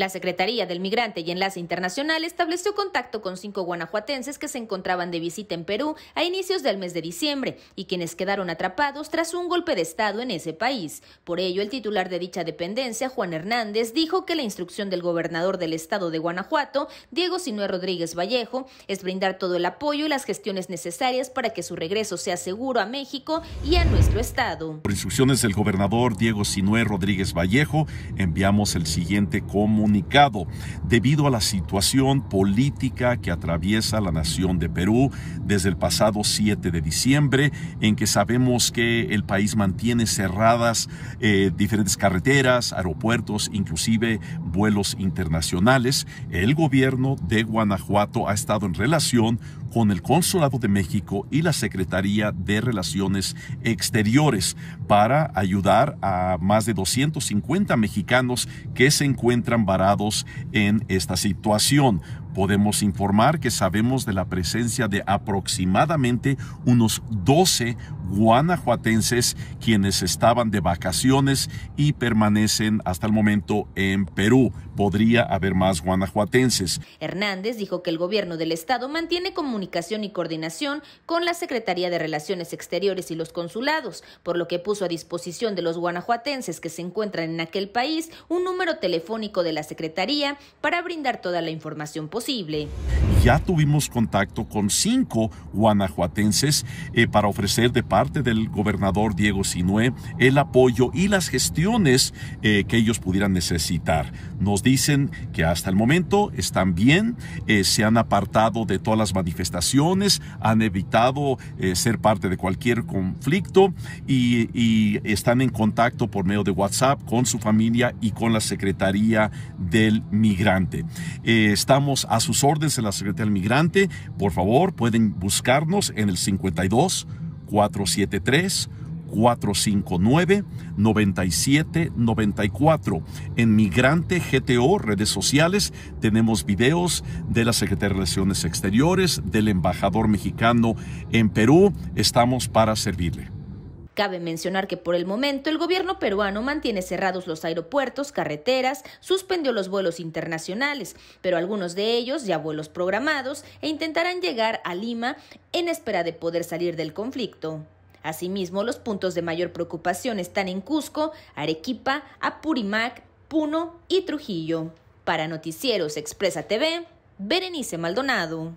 La Secretaría del Migrante y Enlace Internacional estableció contacto con cinco guanajuatenses que se encontraban de visita en Perú a inicios del mes de diciembre y quienes quedaron atrapados tras un golpe de Estado en ese país. Por ello, el titular de dicha dependencia, Juan Hernández, dijo que la instrucción del gobernador del estado de Guanajuato, Diego Sinué Rodríguez Vallejo, es brindar todo el apoyo y las gestiones necesarias para que su regreso sea seguro a México y a nuestro estado. Por instrucciones del gobernador Diego Sinué Rodríguez Vallejo, enviamos el siguiente común debido a la situación política que atraviesa la nación de Perú desde el pasado 7 de diciembre, en que sabemos que el país mantiene cerradas eh, diferentes carreteras, aeropuertos, inclusive vuelos internacionales. El gobierno de Guanajuato ha estado en relación con el Consulado de México y la Secretaría de Relaciones Exteriores para ayudar a más de 250 mexicanos que se encuentran varados en esta situación. Podemos informar que sabemos de la presencia de aproximadamente unos 12 guanajuatenses quienes estaban de vacaciones y permanecen hasta el momento en Perú. Podría haber más guanajuatenses. Hernández dijo que el gobierno del estado mantiene comunicación y coordinación con la Secretaría de Relaciones Exteriores y los consulados, por lo que puso a disposición de los guanajuatenses que se encuentran en aquel país un número telefónico de la Secretaría para brindar toda la información posible ya tuvimos contacto con cinco guanajuatenses eh, para ofrecer de parte del gobernador Diego Sinue el apoyo y las gestiones eh, que ellos pudieran necesitar. Nos dicen que hasta el momento están bien, eh, se han apartado de todas las manifestaciones, han evitado ser parte de cualquier conflicto y, están en contacto por medio de WhatsApp con su familia y con la Secretaría del Migrante. Estamos estamos a sus órdenes en la Secretaría del Migrante. Por favor, pueden buscarnos en el 52 473 459 9794 En Migrante GTO, redes sociales, tenemos videos de la Secretaría de Relaciones Exteriores, del embajador mexicano en Perú. Estamos para servirle. Cabe mencionar que por el momento el gobierno peruano mantiene cerrados los aeropuertos, carreteras, suspendió los vuelos internacionales, pero algunos de ellos ya vuelos programados e intentarán llegar a Lima en espera de poder salir del conflicto. Asimismo, los puntos de mayor preocupación están en Cusco, Arequipa, Apurímac, Puno y Trujillo. Para Noticieros Expresa TV, Berenice Maldonado.